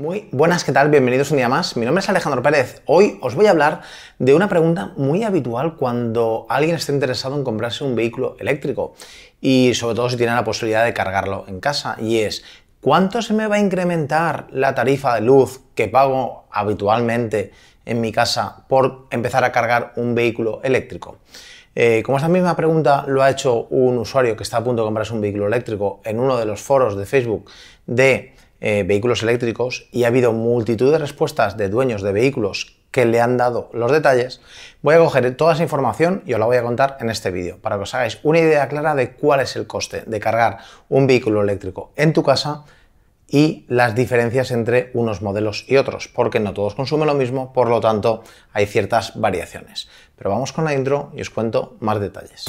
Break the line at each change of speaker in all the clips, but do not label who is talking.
Muy buenas, ¿qué tal? Bienvenidos un día más. Mi nombre es Alejandro Pérez. Hoy os voy a hablar de una pregunta muy habitual cuando alguien está interesado en comprarse un vehículo eléctrico y sobre todo si tiene la posibilidad de cargarlo en casa y es ¿cuánto se me va a incrementar la tarifa de luz que pago habitualmente en mi casa por empezar a cargar un vehículo eléctrico? Eh, como esta misma pregunta lo ha hecho un usuario que está a punto de comprarse un vehículo eléctrico en uno de los foros de Facebook de eh, vehículos eléctricos y ha habido multitud de respuestas de dueños de vehículos que le han dado los detalles, voy a coger toda esa información y os la voy a contar en este vídeo para que os hagáis una idea clara de cuál es el coste de cargar un vehículo eléctrico en tu casa y las diferencias entre unos modelos y otros, porque no todos consumen lo mismo, por lo tanto hay ciertas variaciones. Pero vamos con la intro y os cuento más detalles.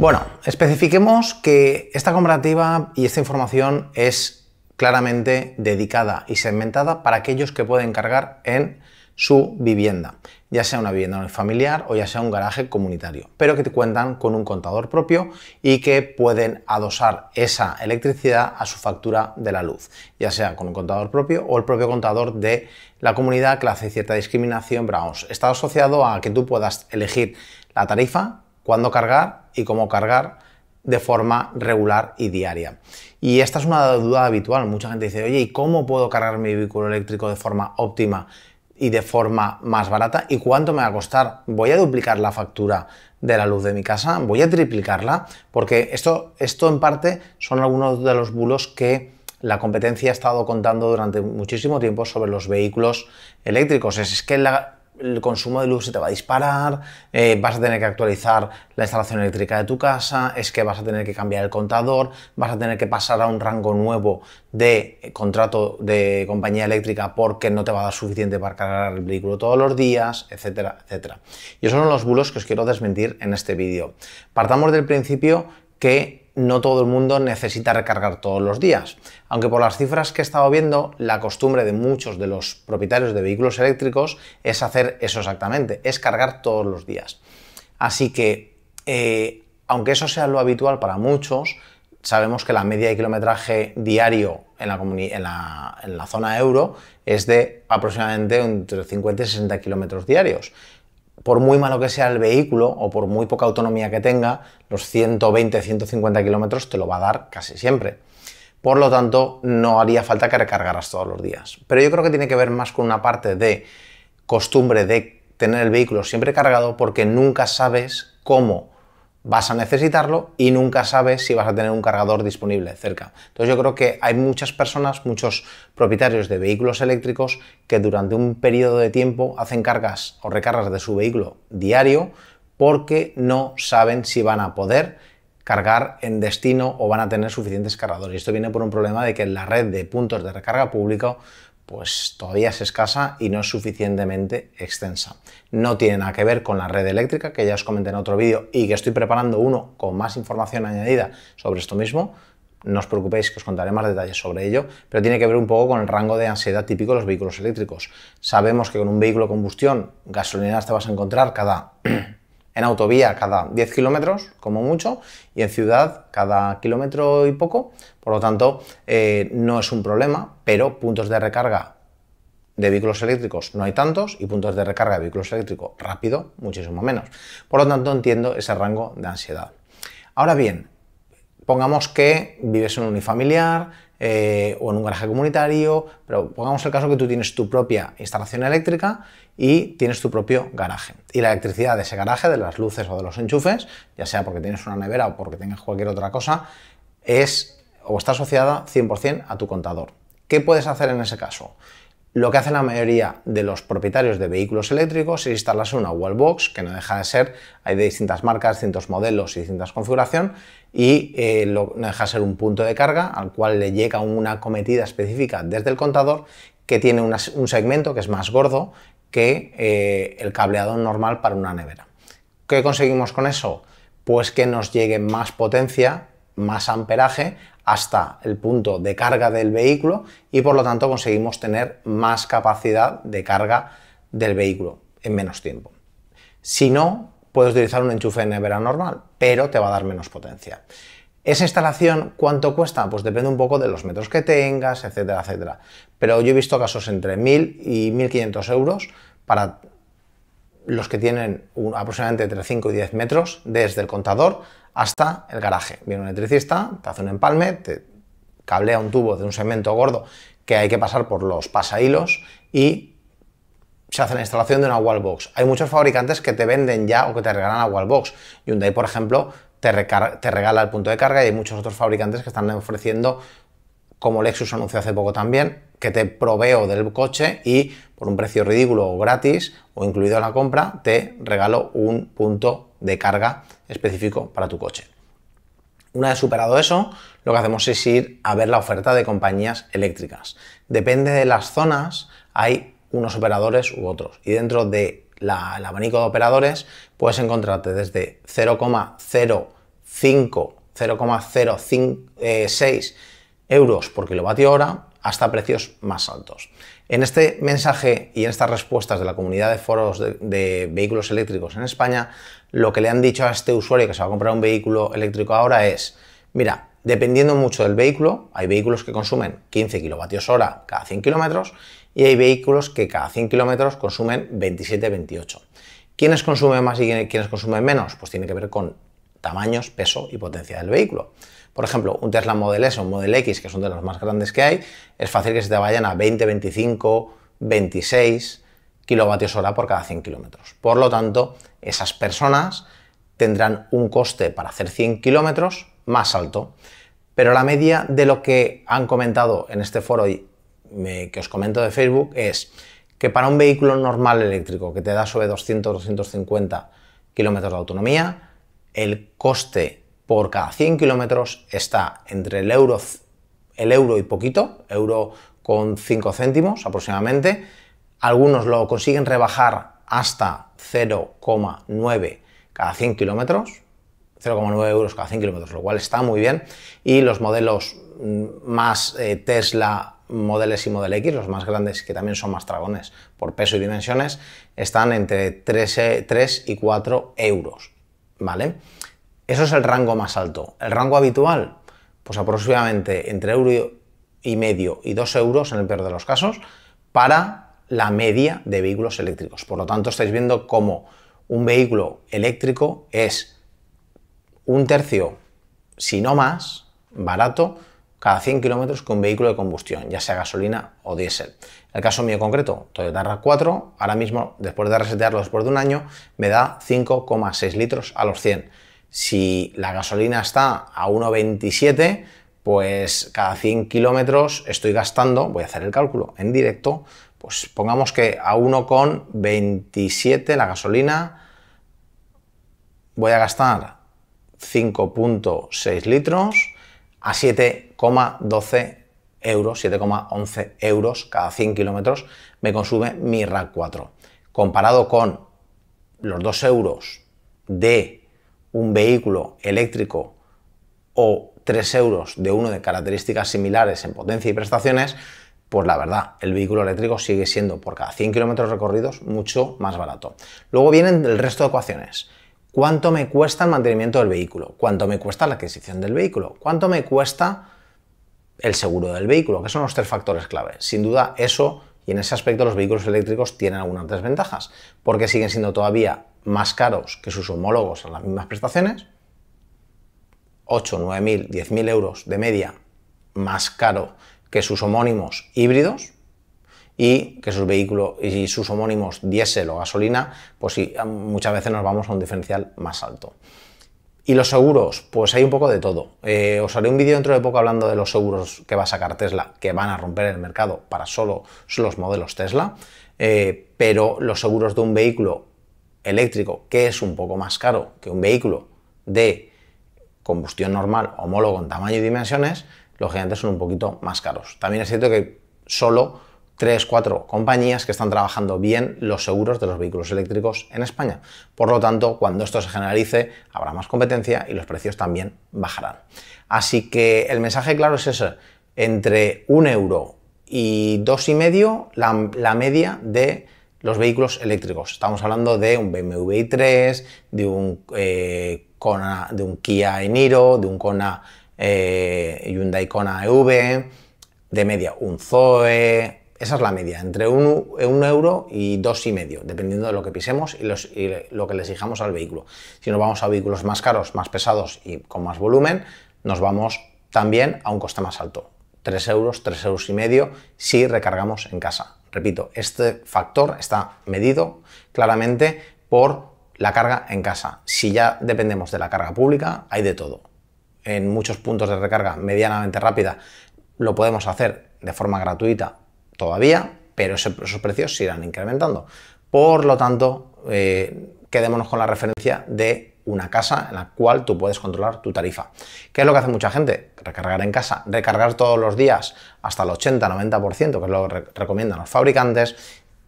Bueno, especifiquemos que esta comparativa y esta información es claramente dedicada y segmentada para aquellos que pueden cargar en su vivienda, ya sea una vivienda familiar o ya sea un garaje comunitario, pero que cuentan con un contador propio y que pueden adosar esa electricidad a su factura de la luz, ya sea con un contador propio o el propio contador de la comunidad que hace cierta discriminación, pero está asociado a que tú puedas elegir la tarifa cuándo cargar y cómo cargar de forma regular y diaria. Y esta es una duda habitual. Mucha gente dice, oye, ¿y cómo puedo cargar mi vehículo eléctrico de forma óptima y de forma más barata? ¿Y cuánto me va a costar? ¿Voy a duplicar la factura de la luz de mi casa? ¿Voy a triplicarla? Porque esto, esto en parte son algunos de los bulos que la competencia ha estado contando durante muchísimo tiempo sobre los vehículos eléctricos. Es, es que la, el consumo de luz se te va a disparar, eh, vas a tener que actualizar la instalación eléctrica de tu casa, es que vas a tener que cambiar el contador, vas a tener que pasar a un rango nuevo de contrato de compañía eléctrica porque no te va a dar suficiente para cargar el vehículo todos los días, etcétera, etcétera. Y esos son los bulos que os quiero desmentir en este vídeo. Partamos del principio que no todo el mundo necesita recargar todos los días, aunque por las cifras que he estado viendo, la costumbre de muchos de los propietarios de vehículos eléctricos es hacer eso exactamente, es cargar todos los días. Así que, eh, aunque eso sea lo habitual para muchos, sabemos que la media de kilometraje diario en la, en la zona euro es de aproximadamente entre 50 y 60 kilómetros diarios por muy malo que sea el vehículo o por muy poca autonomía que tenga, los 120-150 kilómetros te lo va a dar casi siempre. Por lo tanto, no haría falta que recargaras todos los días. Pero yo creo que tiene que ver más con una parte de costumbre de tener el vehículo siempre cargado porque nunca sabes cómo vas a necesitarlo y nunca sabes si vas a tener un cargador disponible cerca. Entonces yo creo que hay muchas personas, muchos propietarios de vehículos eléctricos que durante un periodo de tiempo hacen cargas o recargas de su vehículo diario porque no saben si van a poder cargar en destino o van a tener suficientes cargadores. Esto viene por un problema de que en la red de puntos de recarga público pues todavía es escasa y no es suficientemente extensa. No tiene nada que ver con la red eléctrica, que ya os comenté en otro vídeo y que estoy preparando uno con más información añadida sobre esto mismo. No os preocupéis que os contaré más detalles sobre ello, pero tiene que ver un poco con el rango de ansiedad típico de los vehículos eléctricos. Sabemos que con un vehículo de combustión, gasolineras te vas a encontrar cada En autovía cada 10 kilómetros, como mucho, y en ciudad cada kilómetro y poco. Por lo tanto, eh, no es un problema, pero puntos de recarga de vehículos eléctricos no hay tantos y puntos de recarga de vehículos eléctricos rápido muchísimo menos. Por lo tanto, entiendo ese rango de ansiedad. Ahora bien, pongamos que vives en un unifamiliar eh, o en un garaje comunitario, pero pongamos el caso que tú tienes tu propia instalación eléctrica y tienes tu propio garaje. Y la electricidad de ese garaje, de las luces o de los enchufes, ya sea porque tienes una nevera o porque tengas cualquier otra cosa, es o está asociada 100% a tu contador. ¿Qué puedes hacer en ese caso? Lo que hacen la mayoría de los propietarios de vehículos eléctricos es instalarse una wallbox, que no deja de ser, hay de distintas marcas, distintos modelos y distintas configuración, y eh, lo, no deja de ser un punto de carga al cual le llega una cometida específica desde el contador que tiene un segmento que es más gordo, que eh, el cableado normal para una nevera. ¿Qué conseguimos con eso? Pues que nos llegue más potencia, más amperaje hasta el punto de carga del vehículo y por lo tanto conseguimos tener más capacidad de carga del vehículo en menos tiempo. Si no, puedes utilizar un enchufe de nevera normal, pero te va a dar menos potencia. Esa instalación, ¿cuánto cuesta? Pues depende un poco de los metros que tengas, etcétera, etcétera. Pero yo he visto casos entre 1.000 y 1.500 euros para los que tienen aproximadamente entre 5 y 10 metros desde el contador hasta el garaje. Viene un electricista, te hace un empalme, te cablea un tubo de un segmento gordo que hay que pasar por los pasahilos y se hace la instalación de una wallbox. Hay muchos fabricantes que te venden ya o que te regalan la wallbox. Hyundai, por ejemplo, te, regala el punto de carga y hay muchos otros fabricantes que están ofreciendo, como Lexus anunció hace poco también, que te proveo del coche y por un precio ridículo o gratis o incluido en la compra, te regalo un punto de carga específico para tu coche. Una vez superado eso, lo que hacemos es ir a ver la oferta de compañías eléctricas. Depende de las zonas, hay unos operadores u otros. Y dentro de la, el abanico de operadores, puedes encontrarte desde 0,05, 0,06 eh, euros por kilovatio hora hasta precios más altos. En este mensaje y en estas respuestas de la comunidad de foros de, de, vehículos eléctricos en España, lo que le han dicho a este usuario que se va a comprar un vehículo eléctrico ahora es, mira, dependiendo mucho del vehículo, hay vehículos que consumen 15 kilovatios hora cada 100 kilómetros y hay vehículos que cada 100 kilómetros consumen 27-28. ¿Quiénes consumen más y quiénes consumen menos? Pues tiene que ver con tamaños, peso y potencia del vehículo. Por ejemplo, un Tesla Model S o un Model X, que son de los más grandes que hay, es fácil que se te vayan a 20, 25, 26 kilovatios hora por cada 100 kilómetros. Por lo tanto, esas personas tendrán un coste para hacer 100 kilómetros más alto. Pero la media de lo que han comentado en este foro y que os comento de Facebook es que para un vehículo normal eléctrico que te da sobre 200-250 kilómetros de autonomía, el coste por cada 100 kilómetros está entre el euro, el euro y poquito, euro con 5 céntimos aproximadamente. Algunos lo consiguen rebajar hasta 0,9 cada 100 kilómetros, 0,9 euros cada 100 kilómetros, lo cual está muy bien. Y los modelos mm, más eh, Tesla Model y Model X, los más grandes que también son más dragones por peso y dimensiones, están entre 3, y 4 euros, ¿vale? Eso es el rango más alto. El rango habitual, pues aproximadamente entre euro y medio y 2 euros en el peor de los casos, para la media de vehículos eléctricos. Por lo tanto, estáis viendo cómo un vehículo eléctrico es un tercio, si no más, barato cada 100 kilómetros con vehículo de combustión, ya sea gasolina o diésel. El caso mío concreto, Toyota RAV4, ahora mismo, después de resetearlo después de un año, me da 5,6 litros a los 100. Si la gasolina está a 1,27, pues cada 100 kilómetros estoy gastando, voy a hacer el cálculo en directo, pues pongamos que a 1,27 la gasolina voy a gastar 5,6 litros a 7,12 euros, 7,11 euros cada 100 kilómetros me consume mi RAC 4. Comparado con los 2 euros de un vehículo eléctrico o 3 euros de uno de características similares en potencia y prestaciones, pues la verdad, el vehículo eléctrico sigue siendo por cada 100 kilómetros recorridos mucho más barato. Luego vienen el resto de ecuaciones cuánto me cuesta el mantenimiento del vehículo, cuánto me cuesta la adquisición del vehículo, cuánto me cuesta el seguro del vehículo, que son los tres factores clave. Sin duda eso, y en ese aspecto los vehículos eléctricos tienen algunas desventajas, porque siguen siendo todavía más caros que sus homólogos en las mismas prestaciones, 8, 9.000, 10.000 euros de media más caro que sus homónimos híbridos, y que sus vehículos y sus homónimos diésel o gasolina, pues sí, muchas veces nos vamos a un diferencial más alto. Y los seguros, pues hay un poco de todo. Eh, os haré un vídeo dentro de poco hablando de los seguros que va a sacar Tesla, que van a romper el mercado para solo los modelos Tesla, eh, pero los seguros de un vehículo eléctrico, que es un poco más caro que un vehículo de combustión normal, homólogo en tamaño y dimensiones, los gigantes son un poquito más caros. También es cierto que solo tres, cuatro compañías que están trabajando bien los seguros de los vehículos eléctricos en España. Por lo tanto, cuando esto se generalice, habrá más competencia y los precios también bajarán. Así que el mensaje claro es ese, entre un euro y dos y medio, la, media de los vehículos eléctricos. Estamos hablando de un BMW i3, de un, eh, de un Kia Eniro, de un Kona, eh, Hyundai Kona EV, de media un Zoe, esa es la media, entre un, euro y dos y medio, dependiendo de lo que pisemos y, lo que le exijamos al vehículo. Si nos vamos a vehículos más caros, más pesados y con más volumen, nos vamos también a un coste más alto. 3 euros, 3 euros y medio si recargamos en casa. Repito, este factor está medido claramente por la carga en casa. Si ya dependemos de la carga pública, hay de todo. En muchos puntos de recarga medianamente rápida lo podemos hacer de forma gratuita todavía, pero esos precios se irán incrementando. Por lo tanto, eh, quedémonos con la referencia de una casa en la cual tú puedes controlar tu tarifa. ¿Qué es lo que hace mucha gente? Recargar en casa, recargar todos los días hasta el 80-90%, que es lo que recomiendan los fabricantes.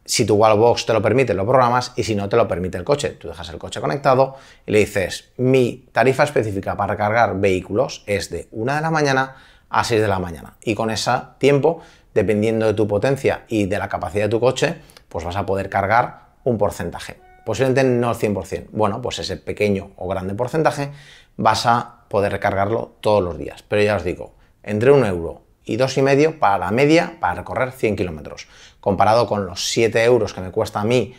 Si tu wallbox te lo permite, lo programas y si no te lo permite el coche, tú dejas el coche conectado y le dices, mi tarifa específica para cargar vehículos es de una de la mañana a 6 de la mañana. Y con ese tiempo dependiendo de tu potencia y de la capacidad de tu coche, pues vas a poder cargar un porcentaje. Posiblemente no el 100%. Bueno, pues ese pequeño o grande porcentaje vas a poder recargarlo todos los días. Pero ya os digo, entre un euro y dos y medio para la media para recorrer 100 kilómetros. Comparado con los 7 euros que me cuesta a mí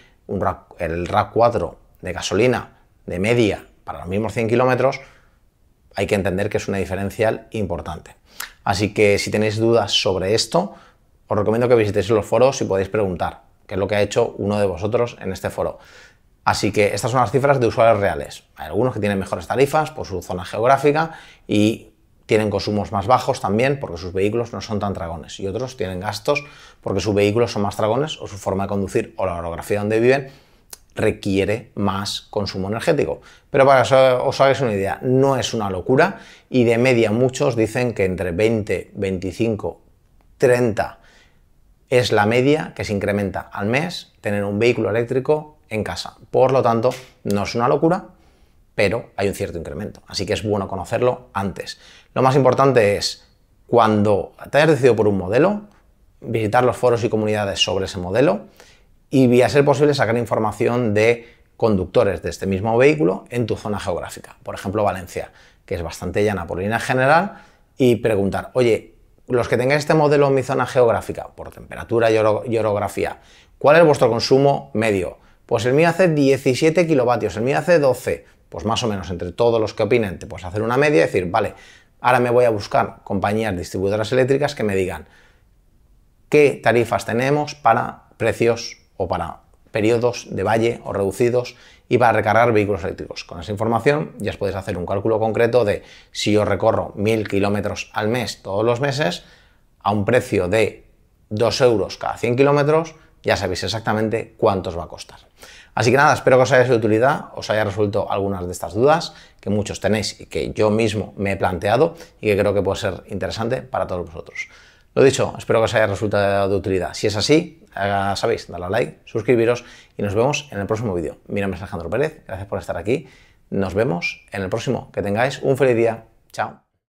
el RAC 4 de gasolina de media para los mismos 100 kilómetros, hay que entender que es una diferencial importante. Así que si tenéis dudas sobre esto, os recomiendo que visitéis los foros y podéis preguntar, qué es lo que ha hecho uno de vosotros en este foro. Así que estas son las cifras de usuarios reales. Hay algunos que tienen mejores tarifas por su zona geográfica y tienen consumos más bajos también porque sus vehículos no son tan dragones y otros tienen gastos porque sus vehículos son más dragones o su forma de conducir o la orografía donde viven requiere más consumo energético. Pero para que os hagáis una idea, no es una locura y de media muchos dicen que entre 20, 25, 30 es la media que se incrementa al mes tener un vehículo eléctrico en casa. Por lo tanto, no es una locura, pero hay un cierto incremento. Así que es bueno conocerlo antes. Lo más importante es, cuando te hayas decidido por un modelo, visitar los foros y comunidades sobre ese modelo, y a ser posible sacar información de conductores de este mismo vehículo en tu zona geográfica. Por ejemplo, Valencia, que es bastante llana por línea general, y preguntar, oye, los que tengan este modelo en mi zona geográfica, por temperatura y, orografía, ¿cuál es vuestro consumo medio? Pues el mío hace 17 kilovatios, el mío hace 12, pues más o menos entre todos los que opinen, te puedes hacer una media y decir, vale, ahora me voy a buscar compañías distribuidoras eléctricas que me digan qué tarifas tenemos para precios o para periodos de valle o reducidos y para recargar vehículos eléctricos. Con esa información ya os podéis hacer un cálculo concreto de si yo recorro 1000 kilómetros al mes todos los meses a un precio de 2 euros cada 100 kilómetros, ya sabéis exactamente cuántos va a costar. Así que nada, espero que os haya sido de utilidad, os haya resuelto algunas de estas dudas que muchos tenéis y que yo mismo me he planteado y que creo que puede ser interesante para todos vosotros. Lo dicho, espero que os haya resultado de utilidad. Si es así, sabéis, darle a like, suscribiros y nos vemos en el próximo vídeo. Mi nombre es Alejandro Pérez, gracias por estar aquí. Nos vemos en el próximo. Que tengáis un feliz día. Chao.